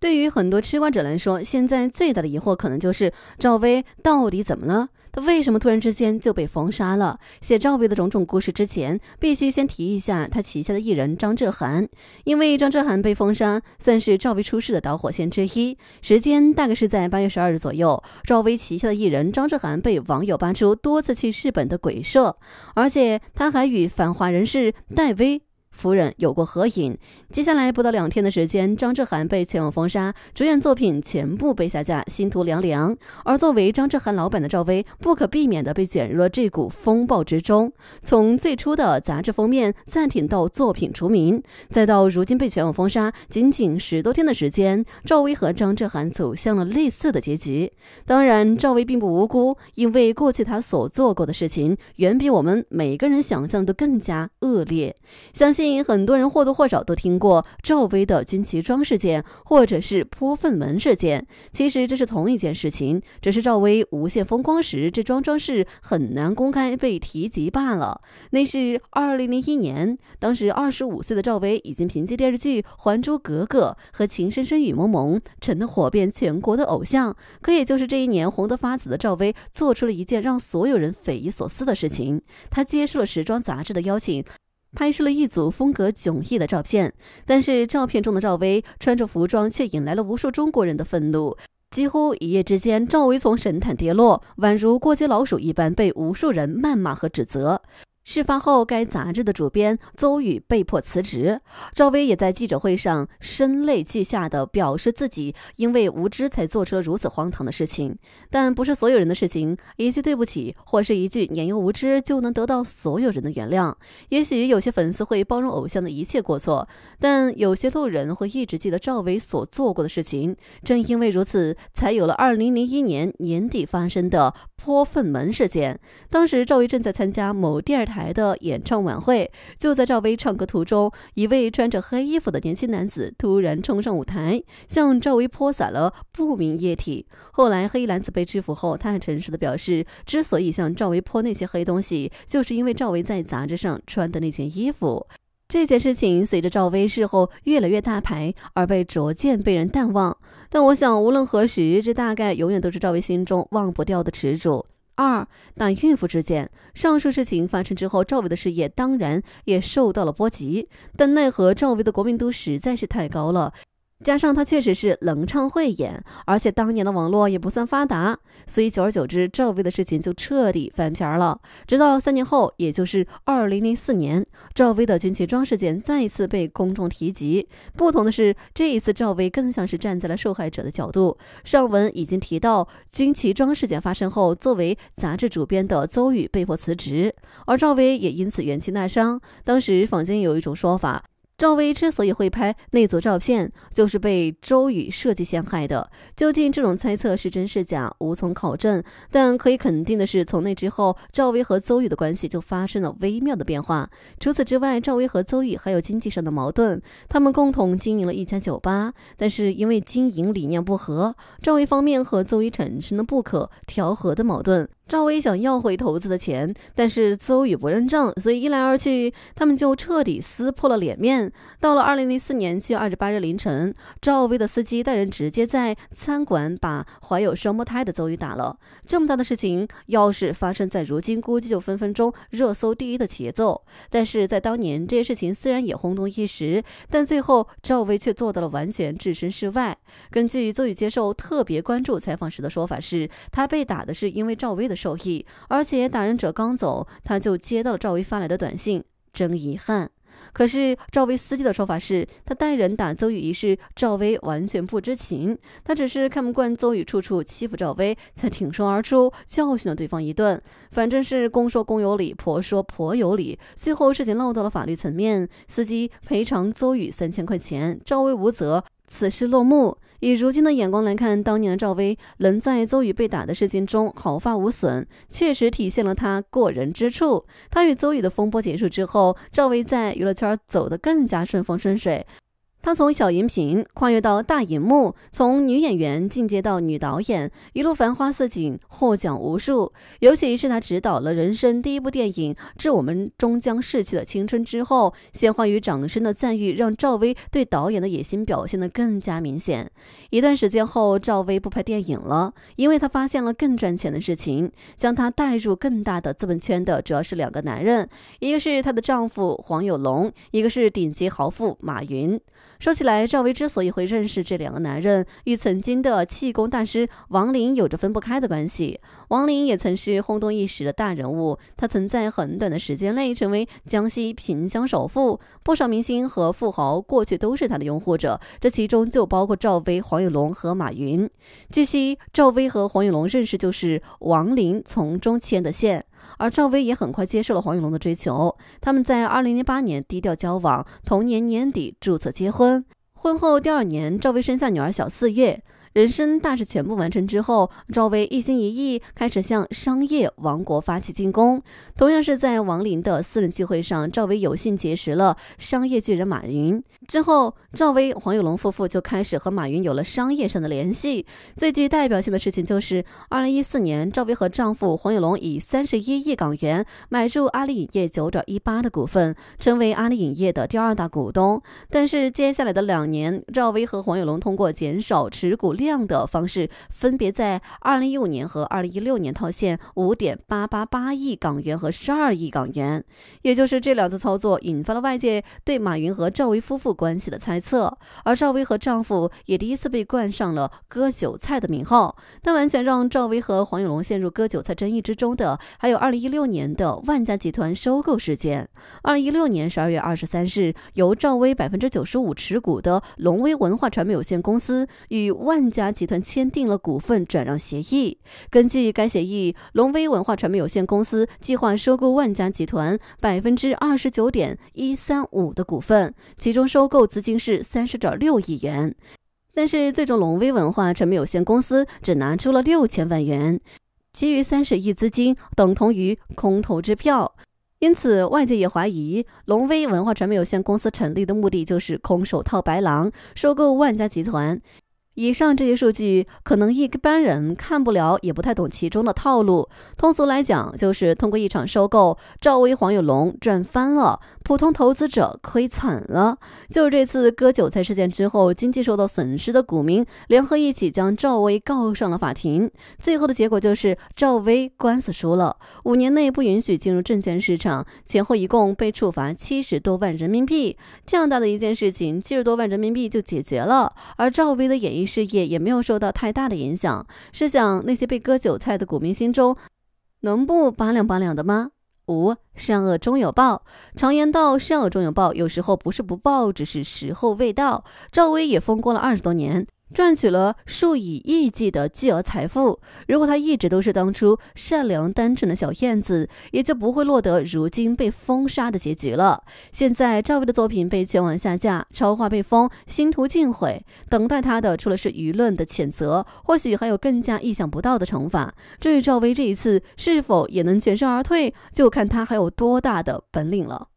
对于很多吃瓜者来说，现在最大的疑惑可能就是赵薇到底怎么了？她为什么突然之间就被封杀了？写赵薇的种种故事之前，必须先提一下她旗下的艺人张哲瀚，因为张哲瀚被封杀，算是赵薇出事的导火线之一。时间大概是在八月十二日左右，赵薇旗下的艺人张哲瀚被网友扒出多次去日本的鬼社，而且他还与反华人士戴威。夫人有过合影。接下来不到两天的时间，张哲涵被全网封杀，主演作品全部被下架，心徒凉凉。而作为张哲涵老板的赵薇，不可避免地被卷入了这股风暴之中。从最初的杂志封面暂停到作品除名，再到如今被全网封杀，仅仅十多天的时间，赵薇和张哲涵走向了类似的结局。当然，赵薇并不无辜，因为过去她所做过的事情，远比我们每个人想象的更加恶劣。相信。最近很多人或多或少都听过赵薇的军旗装事件，或者是泼粪门事件。其实这是同一件事情，只是赵薇无限风光时，这桩桩事很难公开被提及罢了。那是二零零一年，当时二十五岁的赵薇已经凭借电视剧《还珠格格》和《情深深雨蒙蒙》成了火遍全国的偶像。可也就是这一年，红得发紫的赵薇做出了一件让所有人匪夷所思的事情：她接受了时装杂志的邀请。拍摄了一组风格迥异的照片，但是照片中的赵薇穿着服装却引来了无数中国人的愤怒。几乎一夜之间，赵薇从神坛跌落，宛如过街老鼠一般，被无数人谩骂和指责。事发后，该杂志的主编邹宇被迫辞职。赵薇也在记者会上声泪俱下的表示自己因为无知才做出了如此荒唐的事情，但不是所有人的事情，一句对不起或是一句年幼无知就能得到所有人的原谅。也许有些粉丝会包容偶像的一切过错，但有些路人会一直记得赵薇所做过的事情。正因为如此，才有了2001年年底发生的泼粪门事件。当时赵薇正在参加某电视台。来的演唱晚会，就在赵薇唱歌途中，一位穿着黑衣服的年轻男子突然冲上舞台，向赵薇泼洒了不明液体。后来，黑衣男子被制服后，他很诚实的表示，之所以向赵薇泼那些黑东西，就是因为赵薇在杂志上穿的那件衣服。这件事情随着赵薇事后越来越大牌而被逐渐被人淡忘，但我想，无论何时，这大概永远都是赵薇心中忘不掉的耻辱。二，但孕妇之间，上述事情发生之后，赵薇的事业当然也受到了波及，但奈何赵薇的国民度实在是太高了。加上他确实是冷唱会演，而且当年的网络也不算发达，所以久而久之，赵薇的事情就彻底翻篇儿了。直到三年后，也就是二零零四年，赵薇的军旗装事件再次被公众提及。不同的是，这一次赵薇更像是站在了受害者的角度。上文已经提到，军旗装事件发生后，作为杂志主编的邹宇被迫辞职，而赵薇也因此元气大伤。当时坊间有一种说法。赵薇之所以会拍那组照片，就是被周宇设计陷害的。究竟这种猜测是真是假，无从考证。但可以肯定的是，从那之后，赵薇和周宇的关系就发生了微妙的变化。除此之外，赵薇和周宇还有经济上的矛盾。他们共同经营了一家酒吧，但是因为经营理念不合，赵薇方面和周宇产生了不可调和的矛盾。赵薇想要回投资的钱，但是邹宇不认账，所以一来二去，他们就彻底撕破了脸面。到了二零零四年七月二十八日凌晨，赵薇的司机带人直接在餐馆把怀有双胞胎的邹宇打了。这么大的事情，要是发生在如今，估计就分分钟热搜第一的节奏。但是在当年，这些事情虽然也轰动一时，但最后赵薇却做到了完全置身事外。根据邹宇接受特别关注采访时的说法，是他被打的是因为赵薇的。受益，而且打人者刚走，他就接到了赵薇发来的短信，真遗憾。可是赵薇司机的说法是，他带人打邹宇一事，赵薇完全不知情，他只是看不惯邹宇处处欺负赵薇，才挺身而出教训了对方一顿。反正，是公说公有理，婆说婆有理，最后事情落到了法律层面，司机赔偿邹宇三千块钱，赵薇无责。此事落幕，以如今的眼光来看，当年的赵薇能在邹宇被打的事情中毫发无损，确实体现了她过人之处。她与邹宇的风波结束之后，赵薇在娱乐圈走得更加顺风顺水。她从小荧屏跨越到大荧幕，从女演员进阶到女导演，一路繁花似锦，获奖无数。尤其是她执导了人生第一部电影《致我们终将逝去的青春》之后，鲜花与掌声的赞誉让赵薇对导演的野心表现得更加明显。一段时间后，赵薇不拍电影了，因为她发现了更赚钱的事情。将她带入更大的资本圈的主要是两个男人，一个是她的丈夫黄有龙，一个是顶级豪富马云。说起来，赵薇之所以会认识这两个男人，与曾经的气功大师王林有着分不开的关系。王林也曾是轰动一时的大人物，他曾在很短的时间内成为江西萍乡首富，不少明星和富豪过去都是他的拥护者，这其中就包括赵薇、黄有龙和马云。据悉，赵薇和黄有龙认识就是王林从中牵的线。而赵薇也很快接受了黄有龙的追求，他们在2008年低调交往，同年年底注册结婚。婚后第二年，赵薇生下女儿小四月。人生大事全部完成之后，赵薇一心一意开始向商业王国发起进攻。同样是在王林的私人聚会上，赵薇有幸结识了商业巨人马云。之后，赵薇黄有龙夫妇就开始和马云有了商业上的联系。最具代表性的事情就是，二零一四年，赵薇和丈夫黄有龙以三十一亿港元买入阿里影业九点一八的股份，成为阿里影业的第二大股东。但是接下来的两年，赵薇和黄有龙通过减少持股。量的方式分别在二零一五年和二零一六年套现五点八八八亿港元和十二亿港元，也就是这两次操作引发了外界对马云和赵薇夫妇关系的猜测，而赵薇和丈夫也第一次被冠上了“割韭菜”的名号。但完全让赵薇和黄有龙陷入“割韭菜”争议之中的，还有二零一六年的万家集团收购事件。二零一六年十二月二十三日，由赵薇百分之九十五持股的龙威文化传媒有限公司与万家集团签订了股份转让协议。根据该协议，龙威文化传媒有限公司计划收购万家集团百分之二十九点一三五的股份，其中收购资金是三十点六亿元。但是，最终龙威文化传媒有限公司只拿出了六千万元，其余三十亿资金等同于空头支票。因此，外界也怀疑龙威文化传媒有限公司成立的目的就是“空手套白狼”，收购万家集团。以上这些数据可能一般人看不了，也不太懂其中的套路。通俗来讲，就是通过一场收购，赵薇、黄有龙赚翻了，普通投资者亏惨了。就是这次割韭菜事件之后，经济受到损失的股民联合一起将赵薇告上了法庭，最后的结果就是赵薇官司输了，五年内不允许进入证券市场，前后一共被处罚七十多万人民币。这样大的一件事情，七十多万人民币就解决了。而赵薇的演艺。事业也没有受到太大的影响。试想，那些被割韭菜的股民心中能不拔凉拔凉的吗？五善恶终有报。常言道，善恶终有报，有时候不是不报，只是时候未到。赵薇也风光了二十多年。赚取了数以亿计的巨额财富。如果他一直都是当初善良单纯的小燕子，也就不会落得如今被封杀的结局了。现在赵薇的作品被全网下架，超话被封，星途尽毁，等待他的除了是舆论的谴责，或许还有更加意想不到的惩罚。至于赵薇这一次是否也能全身而退，就看他还有多大的本领了。